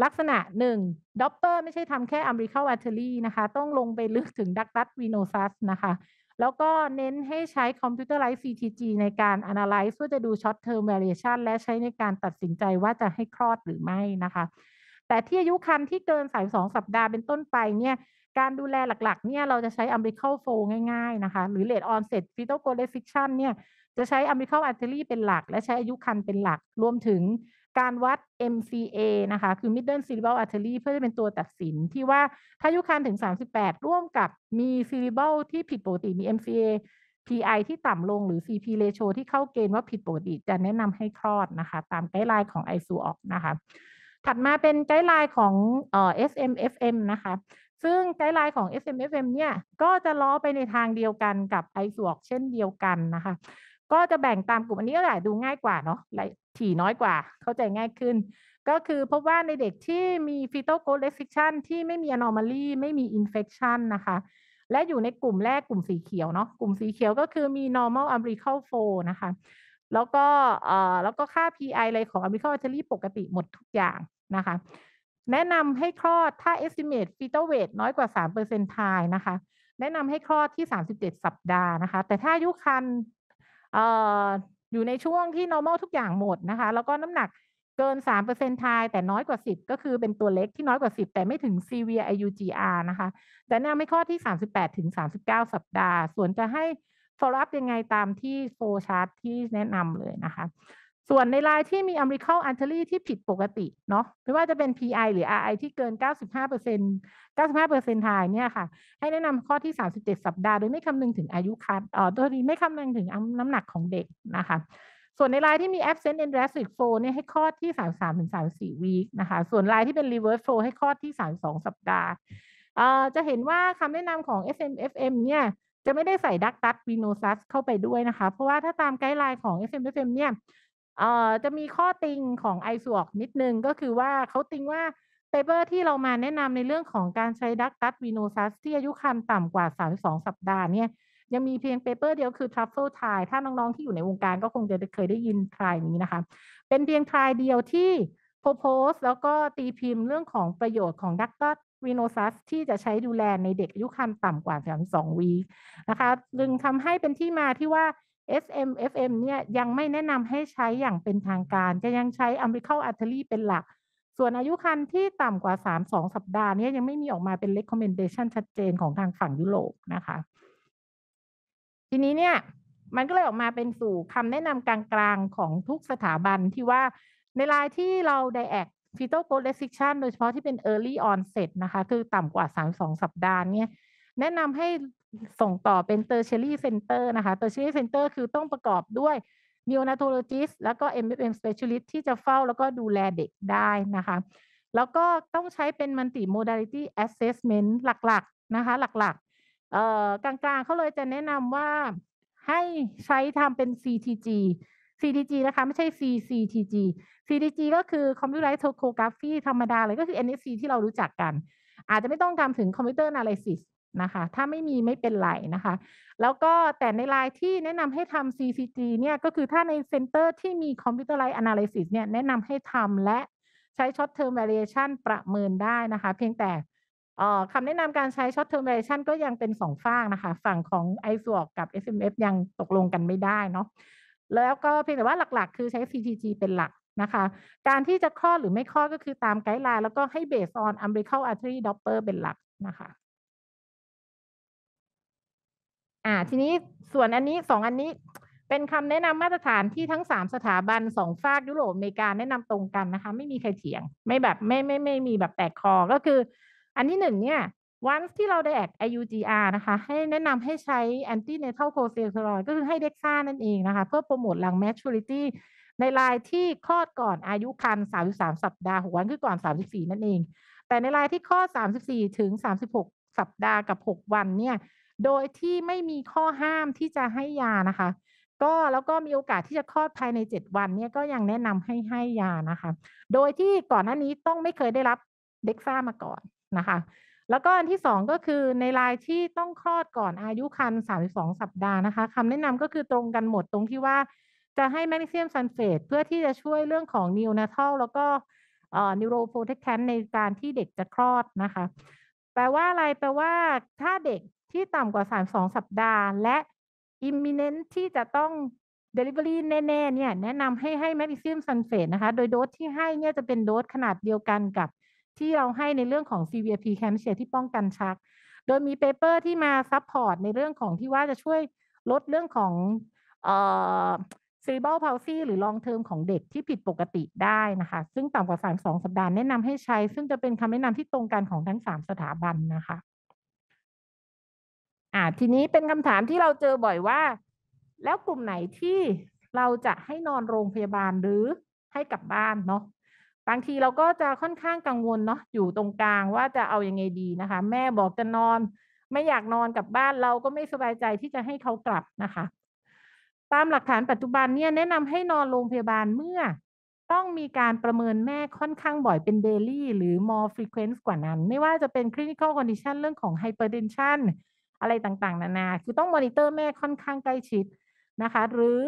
ลักษณะหนึ่งด็อปเปอร์ไม่ใช่ทำแค่อัมริคัลอัตเทอรี่นะคะ ต้องลงไปลึกถึงดักตัสวีโนซัสนะคะ แล้วก็เน้นให้ใช้คอมพิวเตอร์ไลซ์ CTG ในการ Analyze เพื่อจะดูช็อตเทอร์มเ r i a t ชันและใช้ในการตัดสินใจว่าจะให้คลอดหรือไม่นะคะ แต่ที่อายุครรภ์ที่เกิน32สัปดาห์เป็นต้นไปเนี่ยการดูแลหลักๆเนี่ยเราจะใช้อัมริคัลโฟง่ายๆนะคะ หรือเลดออนเซ็ตฟิโตโกเลฟิชันเนี่ยจะใช้อัมริคัลอัตเทอรี่เป็นหลัก และใช้อายุคันเป็นหลัก รวมถึงการวัด MCA นะคะ คือ Middle Cerebral Artery เพื่อจะเป็นตัวตัดสินที่ว่าถ้ายุคันถึง 38 ร่วมกับมี cerebral ที่ผิดปกติมี MCA PI ที่ต่ำลงหรือ CP ratio ที่เข้าเกณฑ์ว่าผิดปกติจะแนะนำให้คลอดนะคะ ตามไกด์ไลน์ของ i s u o นะคะ ถัดมาเป็นไกด์ไลน์ของออ SMFM นะคะ ซึ่งไกด์ไลน์ของ SMFM เนี่ย ก็จะล้อไปในทางเดียวกันกับ i s u o เช่นเดียวกันนะคะก็จะแบ่งตามกลุ่มอันนี้ก็แหละดูง่ายกว่าเนาะถี่น้อยกว่าเข้าใจง่ายขึ้น ก็คือพบว่าในเด็กที่มีฟีโตโคเลสิชันที่ไม่มีอนอมาลีไม่มีอินเฟคชันนะคะ และอยู่ในกลุ่มแรกกลุ่มสีเขียวเนาะกลุ่มสีเขียวก็คือมี normal umbilical flow นะคะแล้วก็เอ่อแล้วก็ค่า PI อะไรของ umbilical artery ปกติหมดทุกอย่างนะคะ แนะนำให้คลอดถ้า estimate fetal weight น้อยกว่า3%ทายนะคะแนะนำให้คลอดที่ 37 สัปดาห์นะคะ แต่ถ้ายุคคันเอ่ออยู่ในช่วงที่ normal ทุกอย่างหมดนะคะ แล้วก็น้ำหนักเกิน 3%ทายแต่น้อยกว่า 10 ก็คือเป็นตัวเล็กที่น้อยกว่า 10 แต่ไม่ถึง severe IUGR นะคะ แต่แนวไม่ข้อที่ 38 ถึง 39 สัปดาห์ ส่วนจะให้ follow up ยังไงตามที่โฟชาร์ตที่แนะนำเลยนะคะส่วนในรายที่มีอ u m b ค l ลอันเทอรี่ที่ผิดปกติเนาะไม่ว่าจะเป็น PI หรือ RI ที่เกิน 95% 95%ทายเนี่ยค่ะให้แนะนำข้อที่ 37 สัปดาห์ โดยไม่คำนึงถึงอายุคันอ่อโดยไม่คำนึงถึงน้ำหนักของเด็กนะคะส่วนในรายที่มี absent and drastic flow เนี่ยให้ข้อที่ 33 34 week นะคะส่วนรายที่เป็น reverse flow ให้ข้อที่ 32 สัปดาห์ จะเห็นว่าคำแนะนำของ SMFM เนี่ยจะไม่ได้ใส่ดักตัสวีโนซัสเข้าไปด้วยนะคะเพราะว่าถ้าตามไกด์ไลน์ของ SMFM เนี่ยเอ่อจะมีข้อติงของไอสวกนิดนึง ก็คือว่าเขาติงว่าเปเปอร์ที่เรามาแนะนำในเรื่องของการใช้ดักตัสวีโนซัสที่อายุคันต่ำกว่า 32 สัปดาห์เนี่ยยังมีเพียงเปเปอร์เดียวคือ Truffle t r i ถ้าน้องๆ ที่อยู่ในวงการก็คงจะเคยได้ยินทรายนี้นะคะ เป็นเพียงทรายเดียวที่ propose แล้วก็ตีพิมพ์เรื่องของประโยชน์ของดักตัสวีโนซัสที่จะใช้ดูแลในเด็กอายุคันต่ำกว่า32วีนะคะจึงทำให้เป็นที่มาที่ว่า f m FM เนี่ย ยังไม่แนะนำให้ใช้อย่างเป็นทางการจะยังใช้อม m ิ i l i อ a l a เทอรีเป็นหลัก ส่วนอายุครรภ์ที่ต่ำกว่า 3-2 สัปดาห์นี้ยังไม่มีออกมาเป็น recommendation ชัดเจนของทางฝั่งยุโรปนะคะ ทีนี้เนี่ย มันก็เลยออกมาเป็นสู่คำแนะนำกลางๆ ของทุกสถาบันที่ว่าในรายที่เราไดแอกฟ fetal ล r o w t h restriction โดยเฉพาะที่เป็น early onset นะคะ คือต่ำกว่า32สัปดาห์ เนี่ยแนะนำให้ส่งต่อเป็นเตอร์เชอรี่เซ็นเตอร์นะคะเเตอร์ชอรี่เซ็นเตอร์คือต้องประกอบด้วยนิวนาโทโลจิสแล้วก็ MFM specialist ที่จะเฝ้า แล้วก็ดูแลเด็กได้นะคะ แล้วก็ต้องใช้เป็นมัลติโมดัลิตี้แอสเซสเมนต์หลัก ๆ นะคะ หลักๆเอ่อกลางๆเขาเลยจะแนะนำว่าให้ใช้ทำเป็น CTG CTG นะคะไม่ใช่ CCTG CTG ก็คือ Computerized Tomography ธรรมดาเลยก็คือ NSC ที่เรารู้จักกัน อาจจะไม่ต้องทำถึง Computer Analysis นะคะ ถ้าไม่มีไม่เป็นไรนะคะ แล้วก็แต่ในรายที่แนะนำให้ทำ CCG เนี่ย ก็คือถ้าในเซ็นเตอร์ที่มีคอมิวเตอร์ไลท์แอนาลิซิสเนี่ย แนะนำให้ทำและใช้ช็อตเทอร์มเวอร์ชันประเมินได้นะคะ เพียงแต่คำแนะนำการใช้ Short Term Variation ก็ยังเป็นสองฝั่งนะคะ ฝั่งของ i s w o กับ SMF ยังตกลงกันไม่ได้เนาะแล้วก็เพียงแต่ว่าหลักๆ คือใช้ CCG เป็นหลักนะคะ การที่จะคลอดหรือไม่คลอดก็คือตามไกด์ไลน์แล้วก็ให้เบสออนอัมบริค้ลอาร์ทรีด็อปเปอร์เป็นหลักนะคะอ่าทีนี้ส่วนอันนี้สองอันนี้เป็นคำแนะนำมาตรฐานที่ทั้งสามสถาบันสองฝาก ยุโรปอเมริกาแนะนำตรงกันนะคะ ไม่มีใครเถียงไม่แบบไม่ไม่ไม่มีแบบแตกคอ ก็คืออันที่หนึ่งเนี่ยวันที่เราได้แอด IUGR นะคะ ให้แนะนำให้ใช้แอนตี้เนทัลโคเซ o s t e ร o ก็คือให้เด็กซ่านั่นเองนะคะ เพื่อโปรโมทหลังแมชชูริตี้ในรายที่คลอดก่อนอายุครรภ์33สามสัปดาห์กวันคือก่อนสสสามิบี่นั่นเอง แต่ในรายที่คลอดสสสามิบี่ถึงสามสิบหกสัปดาห์กับหกวันเนี่ยโดยที่ไม่มีข้อห้ามที่จะให้ยานะคะ ก็แล้วก็มีโอกาสที่จะคลอดภายใน 7 วันเนี่ยก็ยังแนะนำให้ให้ยานะคะ โดยที่ก่อนหน้านี้ต้องไม่เคยได้รับเด็กซ่ามาก่อนนะคะ แล้วก็อันที่2ก็คือในรายที่ต้องคลอดก่อนอายุครรภ์32 สัปดาห์นะคะคำแนะนำก็คือตรงกันหมดตรงที่ว่า จะให้แมกนีเซียมซัลเฟตเพื่อที่จะช่วยเรื่องของนิวนาทัลแล้วก็นิวโรโฟเทคแคนในการที่เด็กจะคลอดนะคะ แปลว่าอะไรแปลว่าถ้าเด็กที่ต่ำกว่า 32 สัปดาห์ และ imminent ที่จะต้อง delivery แน่ ๆ เนี่ย แนะนำให้ให้แมกนีเซียมซัลเฟตนะคะ โดยโดสที่ให้เนี่ย จะเป็นโดสขนาดเดียวกันกับที่เราให้ในเรื่องของ CVP cancer ที่ป้องกันชัก โดยมีเปเปอร์ที่มาซัพพอร์ตในเรื่องของที่ว่าจะช่วยลดเรื่องของเอ่อซีเบลพาวซีหรือลองเทอมของเด็กที่ผิดปกติได้นะคะซึ่งต่ำกว่า32สัปดาห์แนะนำให้ใช้ ซึ่งจะเป็นคำแนะนำที่ตรงกันของทั้ง 3 สถาบันนะคะอ่าทีนี้เป็นคำถามที่เราเจอบ่อยว่า แล้วกลุ่มไหนที่เราจะให้นอนโรงพยาบาลหรือให้กลับบ้านเนาะบางทีเราก็จะค่อนข้างกังวลเนาะอยู่ตรงกลางว่าจะเอาอยัางไงดีนะคะ แม่บอกจะนอน ไม่อยากนอนกลับบ้านเราก็ไม่สบายใจที่จะให้เขากลับนะคะ ตามหลักฐานปัจจุบันเนี่ยแนะนำให้นอนโรงพยาบาลเมื่อ ต้องมีการประเมินแม่ค่อนข้างบ่อยเป็นเดลี่หรือ more frequent กว่านั้น ไม่ว่าจะเป็น clinical condition เรื่องของ hypertension อะไรต่างๆ นานา คือต้องมอนิเตอร์แม่ค่อนข้างใกล้ชิดนะคะหรือ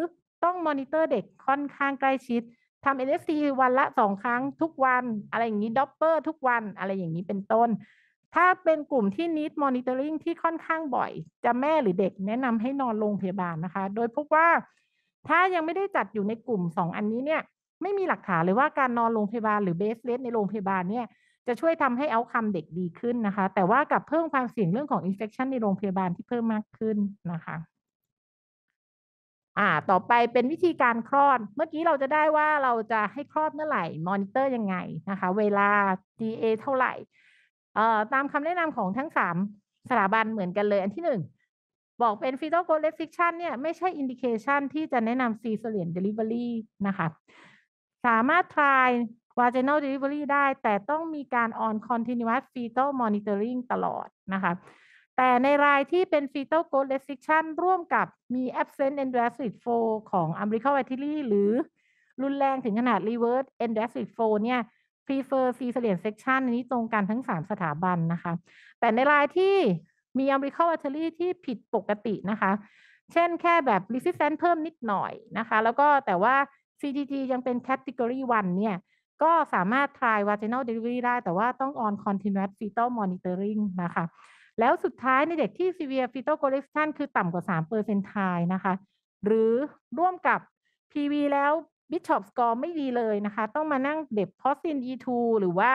ต้องมอนิเตอร์เด็กค่อนข้างใกล้ชิดทำ NFT วันละสองครั้งทุกวัน อะไรอย่างนี้ด็อปเปอร์ทุกวันอะไรอย่างนี้เป็นต้น ถ้าเป็นกลุ่มที่ need monitoring ที่ค่อนข้างบ่อย จะแม่หรือเด็กแนะนำให้นอนโรงพยาบาลนะคะโดยพบว่าถ้ายังไม่ได้จัดอยู่ในกลุ่ม 2 อันนี้เนี่ยไม่มีหลักฐานเลยว่าการนอนโรงพยาบาลหรือเบสเลสในโรงพยาบาลเนี่ยจะช่วยทำให้เอาคัมเด็กดีขึ้นนะคะ แต่ว่ากับเพิ่มความเสี่ยงเรื่องของอินเฟคชันในโรงพยาบาลที่เพิ่มมากขึ้นนะคะ อ่าต่อไปเป็นวิธีการคลอด เมื่อกี้เราจะได้ว่าเราจะให้คลอดเมื่อไหร่มอนิเตอร์ยังไงนะคะ เวลา DA เท่าไหร่ เอ่อตามคำแนะนำของทั้งสามสถาบันเหมือนกันเลย อันที่หนึ่ง บอกเป็นฟิโตโกลเลฟิคชันเนี่ย ไม่ใช่อินดิเคชันที่จะแนะนำซีซเลียนเดลิเวอรี่นะคะ สามารถ try วาเจนอลเดลิเวอรี่ได้แต่ต้องมีการออนคอนติเนียสฟีโตมอนิเตอร์ิงตลอดนะคะ แต่ในรายที่เป็นฟีโตโกลเลสิชันร่วมกับมีแอปเซนต์เอนดรสิตโฟของอัมริกาไวติลี่หรือรุนแรงถึงขนาดรีเวิร์สเอนดรสิตโฟเนี่ยพรีเฟอร์ฟีเซียนเซ็กชันนี้ตรงกันทั้งสามสถาบันนะคะ แต่ในรายที่มีอัมริกาไวติลี่ ที่ผิดปกตินะคะ เช่นแค่แบบรีซิสนต์เพิ่มนิดหน่อยนะคะ แล้วก็แต่ว่า CGG ยังเป็นแคตติกรีวันเนี่ยก็สามารถ try vaginal delivery ได้แต่ว่าต้อง on continuous fetal monitoring นะคะ แล้วสุดท้ายในเด็กที่ severe fetal c o l l e s t i o n คือต่ำกว่า3 percentile นะคะ หรือร่วมกับ PV แล้ว Bishop score ไม่ดีเลยนะคะ ต้องมานั่งเด็บ p o s i n E2 หรือว่า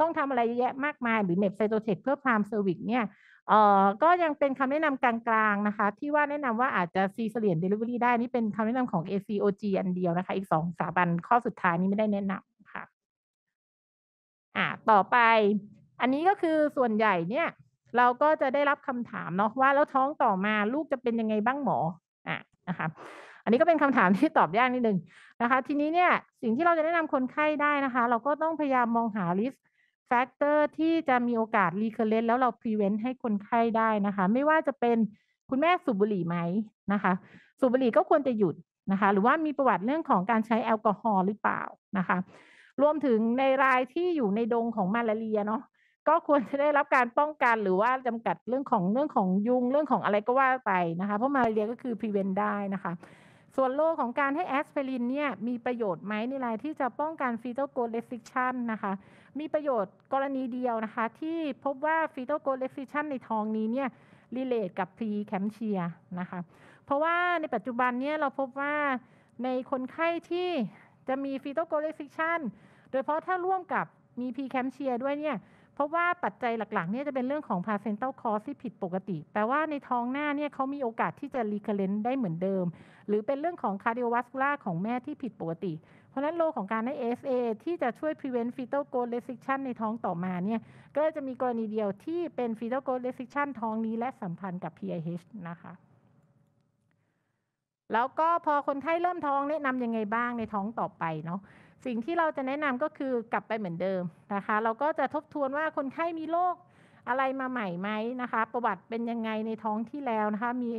ต้องทำอะไรเยอะแยะมากมาย หรือเน็บไซโตเทคเพื่อพรามเซอร์วิสเนี่ยเอ่อก็ยังเป็นคำแนะนำกลางๆ นะคะ ที่ว่าแนะนำว่าอาจจะซีเสลียนเดลิเวอรี่ได้นี่เป็นคำแนะนำของ ACOG อันเดียวนะคะ อีกสองสถาบันข้อสุดท้ายนี้ไม่ได้แนะนำอ่าต่อไปอันนี้ก็คือส่วนใหญ่เนี่ยเราก็จะได้รับคำถามเนาะว่าแล้วท้องต่อมา ลูกจะเป็นยังไงบ้างหมออ่ะนะคะอันนี้ก็เป็นคำถามที่ตอบยากนิดนึงนะคะทีนี้เนี่ยสิ่งที่เราจะแนะนำคนไข้ได้นะคะเราก็ต้องพยายามมองหาต์แฟกเตอร์ที่จะมีโอกาสรีเคเลนแล้วเรารีเวนต์ให้คนไข้ได้นะคะไม่ว่าจะเป็นคุณแม่สูบบุหรี่ไหมนะคะสูบบุหรี่ก็ควรจะหยุดนะคะหรือว่ามีประวัติเรื่องของการใช้แอลกอฮอล์หรือเปล่านะคะรวมถึงในรายที่อยู่ในดงของมาลาเรียเนาะก็ควรจะได้รับการป้องกันหรือว่าจำกัดเรื่องของเรื่องของยุงเรื่องของอะไรก็ว่าไปนะคะ เพราะมาลาเรียก็คือพรีเวนได้นะคะ ส่วนโลกของการให้แอสไพรินเนี่ยมีประโยชน์ไหมในรายที่จะป้องกันฟีโตโกเลสซิชันนะคะ มีประโยชน์กรณีเดียวนะคะ ที่พบว่าฟีโตโกเลสซิชันในท้องนี้เนี่ยรีเลทกับพรีแคมเชียนะคะเพราะว่าในปัจจุบันเนี่ยเราพบว่าในคนไข้ที่จะมีฟีโตโกเลสซิชันโดยเฉพาะถ้าร่วมกับมีพีแคมเชียด้วยเนี่ย เพราะว่าปัจจัยหลักๆเนี่ยจะเป็นเรื่องของ placental cost ที่ผิดปกติแปลว่าในท้องหน้าเนี่ยเขามีโอกาสที่จะ recurrent ได้เหมือนเดิม หรือเป็นเรื่องของ cardiovascular ของแม่ที่ผิดปกติ เพราะนั้นโลของการให้ ASA ที่จะช่วย prevent fetal growth restriction ในท้องต่อมาเนี่ย ก็จะมีกรณีเดียวที่เป็น fetal growth restriction ท้องนี้และสัมพันธ์กับ PIH นะคะ แล้วก็พอคนไข้เริ่มท้องแนะนำยังไงบ้างในท้องต่อไปเนาะสิ่งที่เราจะแนะนำก็คือกลับไปเหมือนเดิมนะคะ เราก็จะทบทวนว่าคนไข้มีโรคอะไรมาใหม่ไหมนะคะประวัติเป็นยังไงในท้องที่แล้วนะคะมี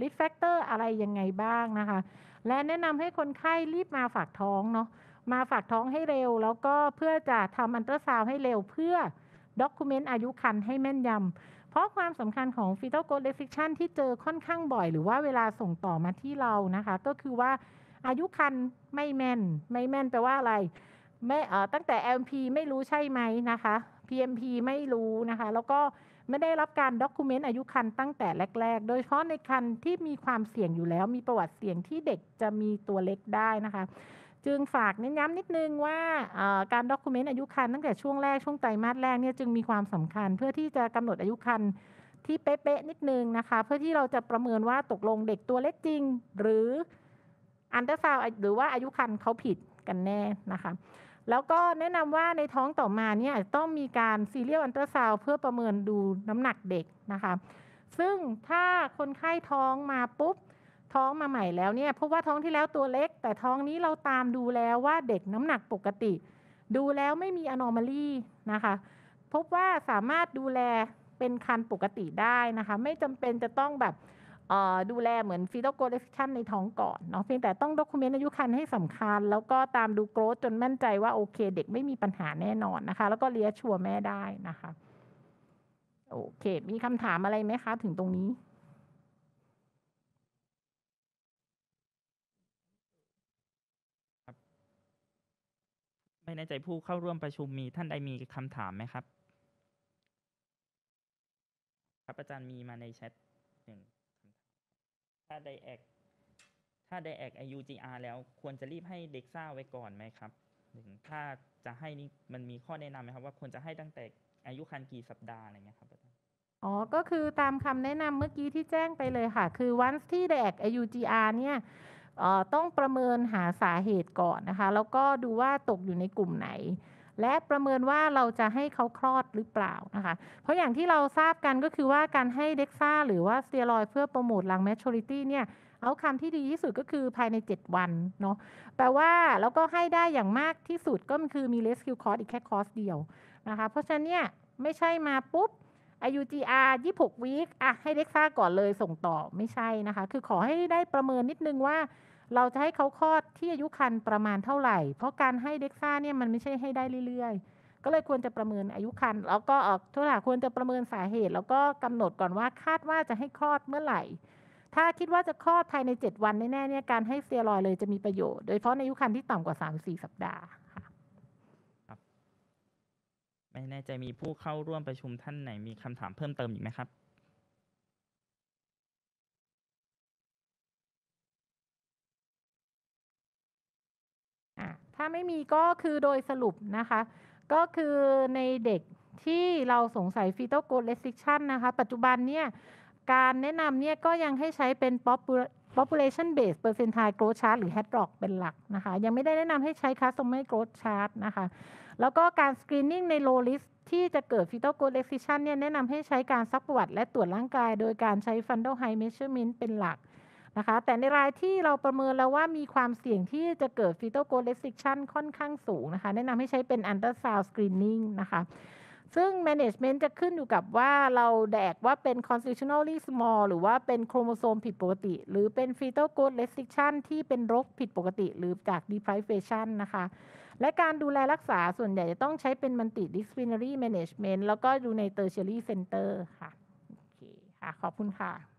ริฟแฟกเตอร์อะไรยังไงบ้างนะคะ และแนะนำให้คนไข้รีบมาฝากท้องเนาะมาฝากท้องให้เร็ว แล้วก็เพื่อจะทำอันตราซาวให้เร็วเพื่อด็อกูเมนต์อายุคันให้แม่นยำ เพราะความสำคัญของฟีโตโก o l d r ิช t r i ที่เจอค่อนข้างบ่อยหรือว่าเวลาส่งต่อมาที่เรานะคะ ก็คือว่าอายุคันไม่แม่นไม่แม่นแปลว่าอะไรไม่ตั้งแต่ LMP ไม่รู้ใช่ไหมนะคะ PMP ไม่รู้นะคะ แล้วก็ไม่ได้รับการด็อกูเมนต์อายุคันตั้งแต่แรกๆ โดยเฉพาะในคันที่มีความเสี่ยงอยู่แล้วมีประวัติเสี่ยงที่เด็กจะมีตัวเล็กได้นะคะ จึงฝากเน้นย้ำนิดนึงว่าการด็อกูเมนต์อายุคันตั้งแต่ช่วงแรกช่วงไตรมาสแรกเนี่ยจึงมีความสำคัญเพื่อที่จะกำหนดอายุคันที่เป๊ะๆนิดนึงนะคะ เพื่อที่เราจะประเมินว่าตกลงเด็กตัวเล็กจริง หรืออันเตอร์ซาวหรือว่าอายุครรภ์เขาผิดกันแน่นะคะแล้วก็แนะนำว่าในท้องต่อมาเนี่ยต้องมีการซีเรียลอันตร์ซาวเพื่อประเมินดูน้ำหนักเด็กนะคะซึ่งถ้าคนไข้ท้องมาปุ๊บท้องมาใหม่แล้วเนี่ย พบว่าท้องที่แล้วตัวเล็ก แต่ท้องนี้เราตามดูแล้วว่าเด็กน้ำหนักปกติ ดูแล้วไม่มีอนอมาลี่นะคะพบว่าสามารถดูแลเป็นคันปกติได้นะคะไม่จำเป็นจะต้องแบบดูแลเหมือนฟีตโกลเดฟิชันในท้องก่อนเนาะเพียงแต่ต้องด็อกิเมนต์อายุครรภ์ให้สำคัญ แล้วก็ตามดูโกรธจนมั่นใจว่าโอเคเด็กไม่มีปัญหาแน่นอนนะคะ แล้วก็เลี้ยชัวร์แม่ได้นะคะโอเค มีคำถามอะไรไหมคะถึงตรงนี้ไม่แน่ใจผู้เข้าร่วมประชุมมีท่านใดมีคำถามไหมครับครับ อาจารย์มีมาในแชทหนึ่งถ้าไ้แอกถ้าไดย i จีอาร์แล้วควรจะรีบให้เด็ d ร x าไว้ก่อนไหมครับหนึ่งถ้าจะให้นี่มันมีข้อแนะนำไหมครับ ว่าควรจะให้ตั้งแต่อายุครรภ์กี่สัปดาห์อะไรเงี้ยครับอาจารย์อ๋อ ก็คือตามคำแนะนำเมื่อกี้ที่แจ้งไปเลยค่ะ คือวันที่ d i แอก u g ยเนี่ยเี่ยต้องประเมินหาสาเหตุก่อนนะคะ แล้วก็ดูว่าตกอยู่ในกลุ่มไหนและประเมินว่าเราจะให้เขาคลอดหรือเปล่านะคะเพราะอย่างที่เราทราบกันก็คือว่าการให้เด็กซ่าหรือว่า สเตียรอยเพื่อโปรโมทลังแมชชูริตี้เนี่ย เอาคำที่ดีที่สุดก็คือภายใน 7 วันเนาะแปลว่าแล้วก็ให้ได้อย่างมากที่สุดก็คือมีเลสคิวคอร์สอีกแค่คอร์สเดียวนะคะเพราะฉะนั้นเนี่ยไม่ใช่มาปุ๊บอายุ GR 26วีคอ่ะให้เด็กซ่าก่อนเลยส่งต่อ ไม่ใช่นะคะคือขอให้ได้ประเมินนิดนึงว่าเราจะให้เขาคลอดที่อายุครรภ์ประมาณเท่าไหร่ เพราะการให้เด็กซ่าเนี่ยมันไม่ใช่ให้ได้เรื่อยๆ ก็เลยควรจะประเมินอายุครรภ์ แล้วก็ออกทุกอ่าควรจะประเมินสาเหตุ แล้วก็กำหนดก่อนว่าคาดว่าจะให้คลอดเมื่อไหร่ ถ้าคิดว่าจะคลอดภายใน 7 วันแน่ๆเนี่ย การให้เซียรอยเลยจะมีประโยชน์ โดยเฉพาะอายุครรภ์ที่ต่ำกว่า 3-4 สัปดาห์ไม่แน่ใจมีผู้เข้าร่วมประชุมท่านไหนมีคำถามเพิ่มเติมอีกไหมครับมีก็คือโดยสรุปนะคะ ก็คือในเด็กที่เราสงสัยฟีโตโกลเลสซิชันนะคะ ปัจจุบันเนี่ย การแนะนำเนี่ยก็ยังให้ใช้เป็น population based percentile growth chart หรือ HADROC เป็นหลักนะคะ ยังไม่ได้แนะนำให้ใช้ customer growth chart นะคะ แล้วก็การ screening ใน low risk ที่จะเกิด fetal growth decision เนี่ยแนะนำให้ใช้การซักประวัติและตรวจร่างกาย โดยการใช้ fundal height measurement เป็นหลักนะคะแต่ในรายที่เราประเมินแล้วว่ามีความเสี่ยงที่จะเกิดฟีโตโกเลสซิชันค่อนข้างสูงนะคะ แนะนำให้ใช้เป็นอันเดอร์ซาวสกรีนนิ่งนะคะซึ่ง management จะขึ้นอยู่กับว่าเราแดกว่าเป็น constitutionally small หรือว่าเป็นโครโมโซมผิดปกติ หรือเป็น fetal growth restriction ที่เป็นโรคผิดปกติหรือจาก deprivation นะคะและการดูแลรักษาส่วนใหญ่จะต้องใช้เป็น multi disciplinary management แล้วก็อยู่ใน tertiary center ค่ะ โอเคค่ะขอบคุณค่ะ